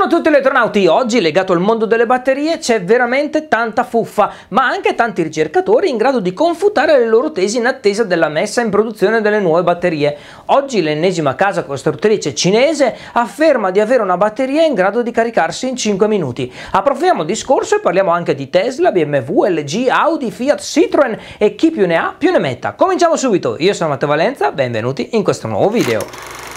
Buongiorno a tutti eletronauti, oggi legato al mondo delle batterie c'è veramente tanta fuffa, ma anche tanti ricercatori in grado di confutare le loro tesi in attesa della messa in produzione delle nuove batterie. Oggi l'ennesima casa costruttrice cinese afferma di avere una batteria in grado di caricarsi in 5 minuti. Approfondiamo il discorso e parliamo anche di Tesla, BMW, LG, Audi, Fiat, Citroen e chi più ne ha più ne metta. Cominciamo subito, io sono Matteo Valenza, benvenuti in questo nuovo video.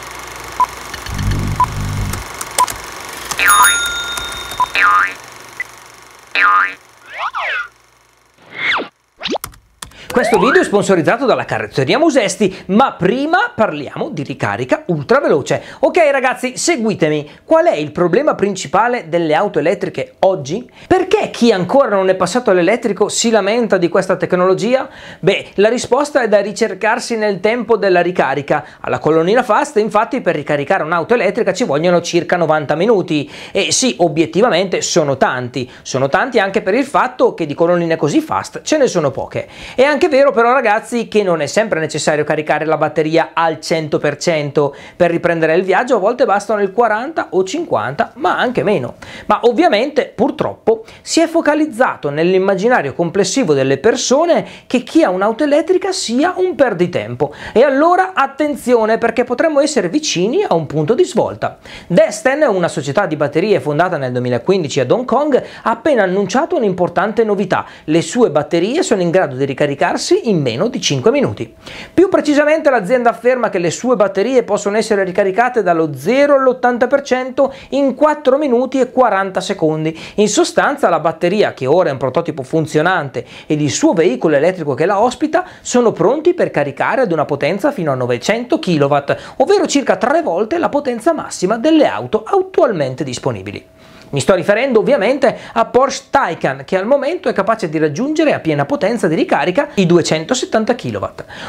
Questo video è sponsorizzato dalla Carrozzeria Musesti, ma prima parliamo di ricarica ultra veloce. Ok ragazzi, seguitemi. Qual è il problema principale delle auto elettriche oggi? Perché chi ancora non è passato all'elettrico si lamenta di questa tecnologia? Beh, la risposta è da ricercarsi nel tempo della ricarica. Alla colonnina fast, infatti, per ricaricare un'auto elettrica ci vogliono circa 90 minuti. E sì, obiettivamente sono tanti. Sono tanti anche per il fatto che di colonnine così fast ce ne sono poche. E anche anche vero però ragazzi che non è sempre necessario caricare la batteria al 100% per riprendere il viaggio, a volte bastano il 40 o 50 ma anche meno. Ma ovviamente purtroppo si è focalizzato nell'immaginario complessivo delle persone che chi ha un'auto elettrica sia un perditempo e allora attenzione perché potremmo essere vicini a un punto di svolta. Desten, una società di batterie fondata nel 2015 a Hong Kong, ha appena annunciato un'importante novità, le sue batterie sono in grado di ricaricare ricaricarsi in meno di 5 minuti. Più precisamente l'azienda afferma che le sue batterie possono essere ricaricate dallo 0 all'80% in 4 minuti e 40 secondi. In sostanza la batteria, che ora è un prototipo funzionante, ed il suo veicolo elettrico che la ospita sono pronti per caricare ad una potenza fino a 900 kW, ovvero circa 3 volte la potenza massima delle auto attualmente disponibili. Mi sto riferendo ovviamente a Porsche Taycan che al momento è capace di raggiungere a piena potenza di ricarica i 270 kW.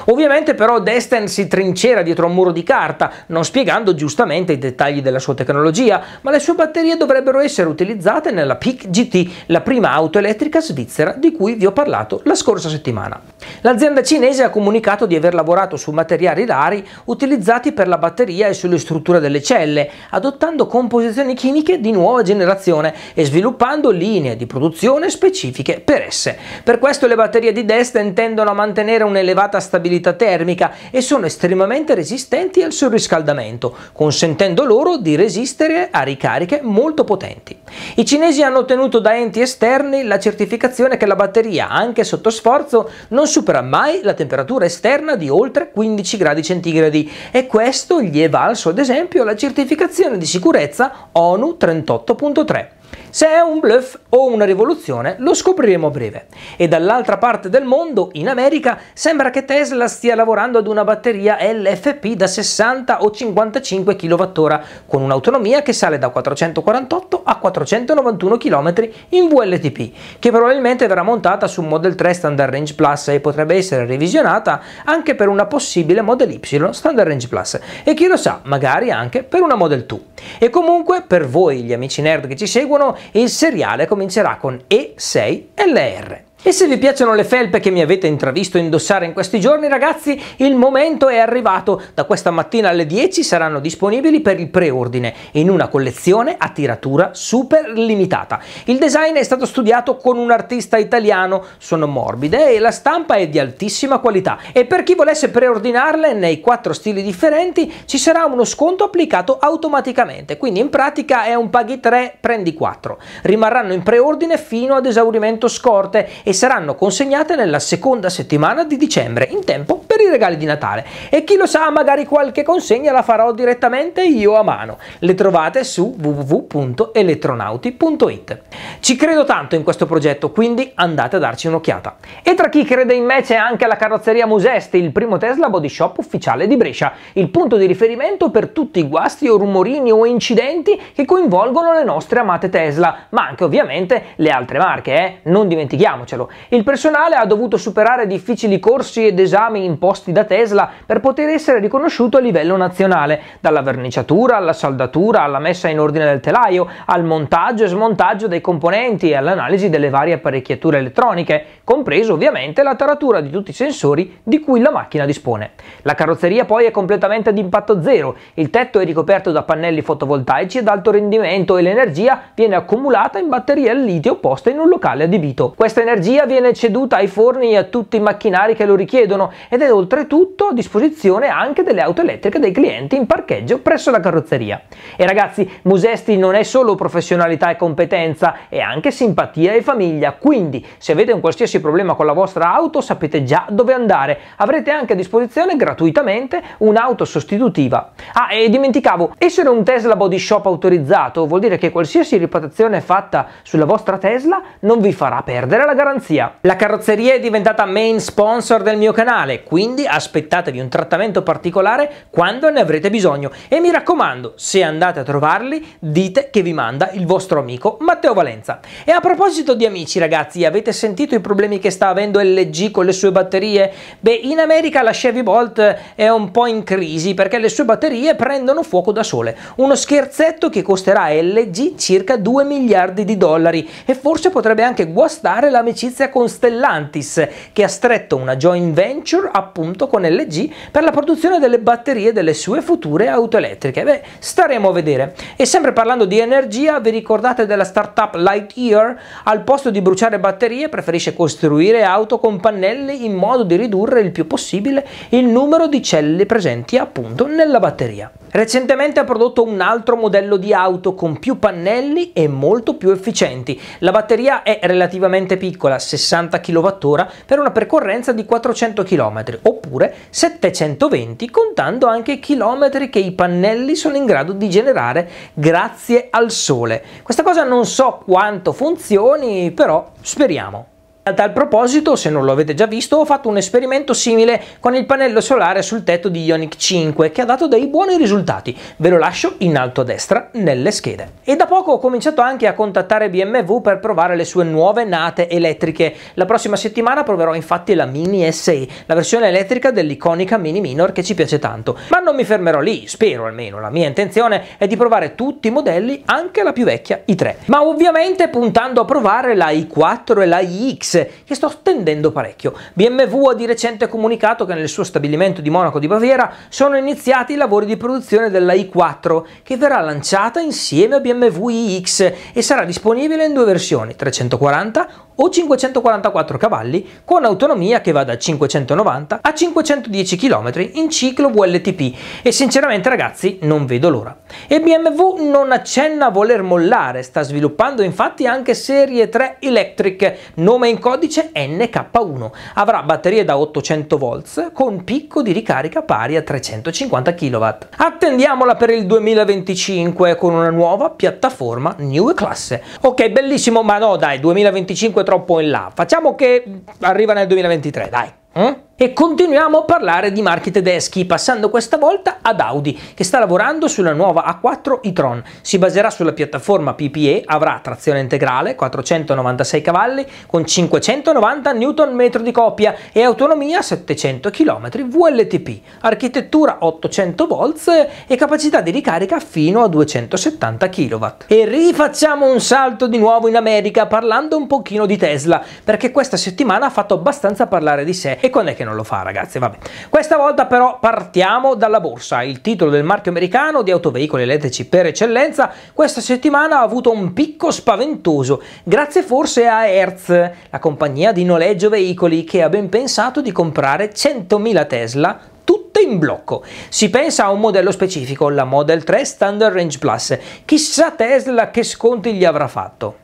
Ovviamente però Destin si trincera dietro un muro di carta, non spiegando giustamente i dettagli della sua tecnologia, ma le sue batterie dovrebbero essere utilizzate nella PIC GT, la prima auto elettrica svizzera di cui vi ho parlato la scorsa settimana. L'azienda cinese ha comunicato di aver lavorato su materiali rari utilizzati per la batteria e sulle strutture delle celle, adottando composizioni chimiche di nuova generazione generazione e sviluppando linee di produzione specifiche per esse. Per questo le batterie di Destin tendono a mantenere un'elevata stabilità termica e sono estremamente resistenti al surriscaldamento, consentendo loro di resistere a ricariche molto potenti. I cinesi hanno ottenuto da enti esterni la certificazione che la batteria, anche sotto sforzo, non supera mai la temperatura esterna di oltre 15 gradi centigradi e questo gli è valso ad esempio la certificazione di sicurezza ONU 38.3 3 se è un bluff o una rivoluzione lo scopriremo a breve. E dall'altra parte del mondo, in America, sembra che Tesla stia lavorando ad una batteria LFP da 60 o 55 kWh con un'autonomia che sale da 448 a 491 km in VLTP, che probabilmente verrà montata su un Model 3 Standard Range Plus e potrebbe essere revisionata anche per una possibile Model Y Standard Range Plus e chi lo sa, magari anche per una Model 2. E comunque per voi gli amici nerd che ci seguono e il seriale comincerà con E6LR. E se vi piacciono le felpe che mi avete intravisto indossare in questi giorni ragazzi, il momento è arrivato. Da questa mattina alle 10 saranno disponibili per il preordine in una collezione a tiratura super limitata. Il design è stato studiato con un artista italiano, sono morbide e la stampa è di altissima qualità. E per chi volesse preordinarle nei quattro stili differenti ci sarà uno sconto applicato automaticamente, quindi in pratica è un paghi 3 prendi 4. Rimarranno in preordine fino ad esaurimento scorte e saranno consegnate nella seconda settimana di dicembre, in tempo per i regali di Natale. E chi lo sa, magari qualche consegna la farò direttamente io a mano. Le trovate su www.elettronauti.it. Ci credo tanto in questo progetto, quindi andate a darci un'occhiata. E tra chi crede in me c'è anche la carrozzeria Museste, il primo Tesla body shop ufficiale di Brescia, il punto di riferimento per tutti i guasti o rumorini o incidenti che coinvolgono le nostre amate Tesla, ma anche ovviamente le altre marche, eh? non dimentichiamocelo euro. Il personale ha dovuto superare difficili corsi ed esami imposti da Tesla per poter essere riconosciuto a livello nazionale, dalla verniciatura alla saldatura, alla messa in ordine del telaio, al montaggio e smontaggio dei componenti e all'analisi delle varie apparecchiature elettroniche, compreso ovviamente la taratura di tutti i sensori di cui la macchina dispone. La carrozzeria poi è completamente ad impatto zero, il tetto è ricoperto da pannelli fotovoltaici ad alto rendimento e l'energia viene accumulata in batterie al litio poste in un locale adibito. Questa energia Energia viene ceduta ai forni e a tutti i macchinari che lo richiedono ed è oltretutto a disposizione anche delle auto elettriche dei clienti in parcheggio presso la carrozzeria. E ragazzi, Musesti non è solo professionalità e competenza, è anche simpatia e famiglia, quindi se avete un qualsiasi problema con la vostra auto sapete già dove andare. Avrete anche a disposizione gratuitamente un'auto sostitutiva. Ah, e dimenticavo, essere un Tesla Body Shop autorizzato vuol dire che qualsiasi riparazione fatta sulla vostra Tesla non vi farà perdere la garanzia garanzia. La carrozzeria è diventata main sponsor del mio canale, quindi aspettatevi un trattamento particolare quando ne avrete bisogno e mi raccomando, se andate a trovarli, dite che vi manda il vostro amico Matteo Valenza. E a proposito di amici, ragazzi, avete sentito i problemi che sta avendo LG con le sue batterie? Beh, in America la Chevy Bolt è un po' in crisi perché le sue batterie prendono fuoco da sole. Uno scherzetto che costerà a LG circa 2 miliardi di dollari e forse potrebbe anche guastare l'amicizia amicizia con Stellantis, che ha stretto una joint venture appunto con LG per la produzione delle batterie delle sue future auto elettriche. Beh, staremo a vedere. E sempre parlando di energia, vi ricordate della startup Lightyear? Al posto di bruciare batterie preferisce costruire auto con pannelli in modo di ridurre il più possibile il numero di celle presenti appunto nella batteria. Recentemente ha prodotto un altro modello di auto con più pannelli e molto più efficienti. La batteria è relativamente piccola, 60 kWh per una percorrenza di 400 km oppure 720 contando anche i chilometri che i pannelli sono in grado di generare grazie al sole. Questa cosa non so quanto funzioni, però speriamo. A tal proposito, se non lo avete già visto, ho fatto un esperimento simile con il pannello solare sul tetto di Ionic 5 che ha dato dei buoni risultati, ve lo lascio in alto a destra nelle schede. E da poco ho cominciato anche a contattare BMW per provare le sue nuove nate elettriche. La prossima settimana proverò infatti la Mini SE, la versione elettrica dell'iconica Mini Minor che ci piace tanto. Ma non mi fermerò lì, spero almeno, la mia intenzione è di provare tutti i modelli, anche la più vecchia i3. Ma ovviamente puntando a provare la i4 e la iX che sto tendendo parecchio. BMW ha di recente comunicato che nel suo stabilimento di Monaco di Baviera sono iniziati i lavori di produzione della i4 che verrà lanciata insieme a BMW iX e sarà disponibile in due versioni 340 o 544 cavalli con autonomia che va da 590 a 510 km in ciclo WLTP e sinceramente ragazzi non vedo l'ora. E BMW non accenna a voler mollare, sta sviluppando infatti anche Serie 3 Electric, nome in codice NK1. Avrà batterie da 800 volts con picco di ricarica pari a 350 kW. Attendiamola per il 2025 con una nuova piattaforma New Class. Ok, bellissimo, ma no dai, 2025 è troppo in là. Facciamo che arriva nel 2023, dai. Mm? E continuiamo a parlare di marchi tedeschi, passando questa volta ad Audi, che sta lavorando sulla nuova A4 e-tron. Si baserà sulla piattaforma PPE, avrà trazione integrale, 496 cavalli, con 590 Nm di coppia e autonomia 700 km VLTP, architettura 800 V e capacità di ricarica fino a 270 kW. E rifacciamo un salto di nuovo in America, parlando un pochino di Tesla, perché questa settimana ha fatto abbastanza parlare di sé. E quando è che perché non lo fa ragazzi, vabbè. Questa volta però partiamo dalla borsa, il titolo del marchio americano di autoveicoli elettrici per eccellenza questa settimana ha avuto un picco spaventoso, grazie forse a Hertz, la compagnia di noleggio veicoli che ha ben pensato di comprare 100.000 Tesla tutte in blocco. Si pensa a un modello specifico, la Model 3 Standard Range Plus. Chissà Tesla che sconti gli avrà fatto.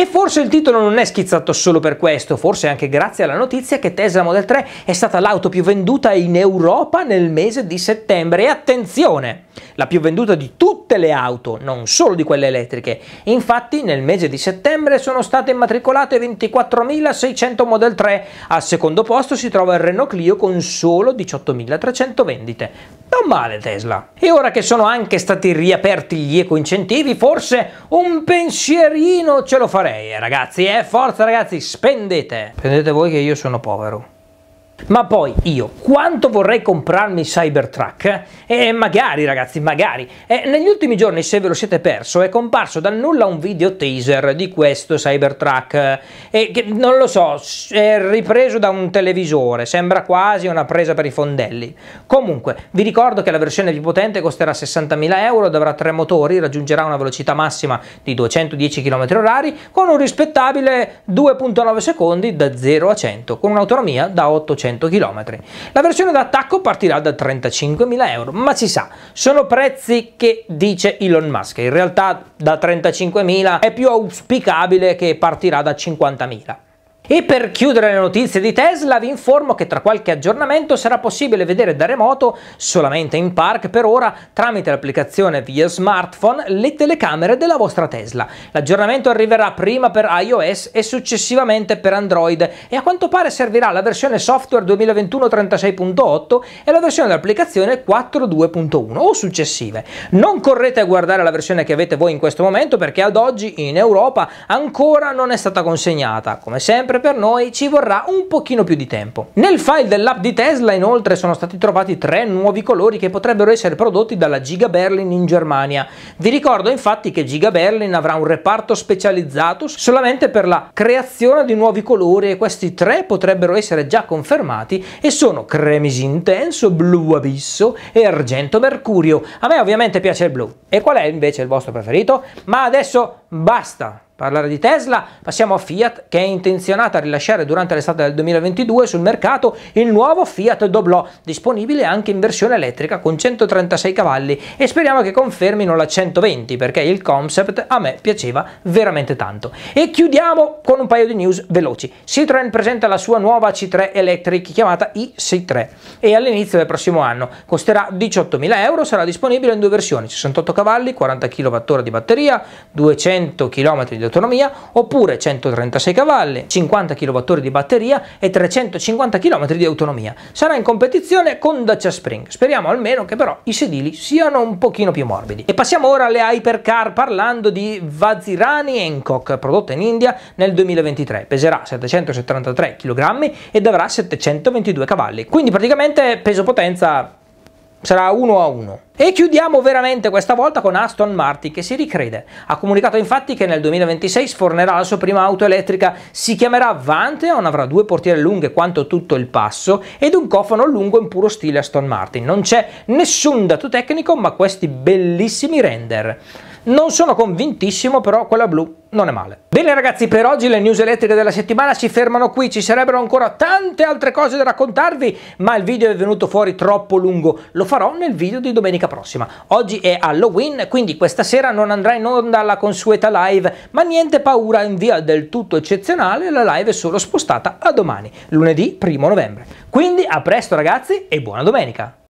E forse il titolo non è schizzato solo per questo, forse anche grazie alla notizia che Tesla Model 3 è stata l'auto più venduta in Europa nel mese di settembre. E attenzione! La più venduta di tutte le auto, non solo di quelle elettriche. Infatti nel mese di settembre sono state immatricolate 24.600 Model 3. Al secondo posto si trova il Renault Clio con solo 18.300 vendite non male Tesla. E ora che sono anche stati riaperti gli eco-incentivi, forse un pensierino ce lo farei. Eh, ragazzi, eh, forza ragazzi, spendete. Spendete voi che io sono povero. Ma poi io quanto vorrei comprarmi Cybertruck? E eh, eh, magari ragazzi, magari. E eh, negli ultimi giorni, se ve lo siete perso, è comparso dal nulla un video teaser di questo Cybertruck. E che non lo so, è ripreso da un televisore, sembra quasi una presa per i fondelli. Comunque, vi ricordo che la versione più potente costerà 60.000 euro ed avrà tre motori, raggiungerà una velocità massima di 210 km/h con un rispettabile 2.9 secondi da 0 a 100, con un'autonomia da 800 100 km. La versione d'attacco partirà da 35.000 euro, ma si sa, sono prezzi che dice Elon Musk. In realtà da 35.000 è più auspicabile che partirà da 50.000. E per chiudere le notizie di Tesla vi informo che tra qualche aggiornamento sarà possibile vedere da remoto, solamente in park per ora, tramite l'applicazione via smartphone, le telecamere della vostra Tesla. L'aggiornamento arriverà prima per iOS e successivamente per Android e a quanto pare servirà la versione software 2021 36.8 e la versione dell'applicazione 4.2.1 o successive. Non correte a guardare la versione che avete voi in questo momento perché ad oggi in Europa ancora non è stata consegnata. Come sempre per noi ci vorrà un pochino più di tempo. Nel file dell'app di Tesla inoltre sono stati trovati tre nuovi colori che potrebbero essere prodotti dalla Giga Berlin in Germania. Vi ricordo infatti che Giga Berlin avrà un reparto specializzato solamente per la creazione di nuovi colori e questi tre potrebbero essere già confermati e sono cremis intenso, blu abisso e argento mercurio. A me ovviamente piace il blu. E qual è invece il vostro preferito? Ma adesso basta! parlare di Tesla, passiamo a Fiat che è intenzionata a rilasciare durante l'estate del 2022 sul mercato il nuovo Fiat Doblò, disponibile anche in versione elettrica con 136 cavalli e speriamo che confermino la 120 perché il concept a me piaceva veramente tanto. E chiudiamo con un paio di news veloci. Citroen presenta la sua nuova C3 Electric chiamata i63 e all'inizio del prossimo anno costerà 18.000 euro, sarà disponibile in due versioni, 68 cavalli, 40 kWh di batteria, 200 km di autonomia oppure 136 cavalli, 50 kWh di batteria e 350 km di autonomia. Sarà in competizione con Dacia Spring. Speriamo almeno che però i sedili siano un pochino più morbidi. E passiamo ora alle hypercar parlando di Vazirani Hancock prodotta in India nel 2023. Peserà 773 kg ed avrà 722 cavalli. Quindi praticamente peso potenza sarà 1 a 1. E chiudiamo veramente questa volta con Aston Martin che si ricrede. Ha comunicato infatti che nel 2026 sfornerà la sua prima auto elettrica, si chiamerà Vantheon, avrà due portiere lunghe quanto tutto il passo ed un cofano lungo in puro stile Aston Martin. Non c'è nessun dato tecnico ma questi bellissimi render. Non sono convintissimo però quella blu non è male. Bene ragazzi, per oggi le news elettriche della settimana si fermano qui, ci sarebbero ancora tante altre cose da raccontarvi, ma il video è venuto fuori troppo lungo, lo farò nel video di domenica prossima. Oggi è Halloween, quindi questa sera non andrà in onda la consueta live, ma niente paura, in via del tutto eccezionale la live è solo spostata a domani, lunedì 1 novembre. Quindi a presto ragazzi e buona domenica!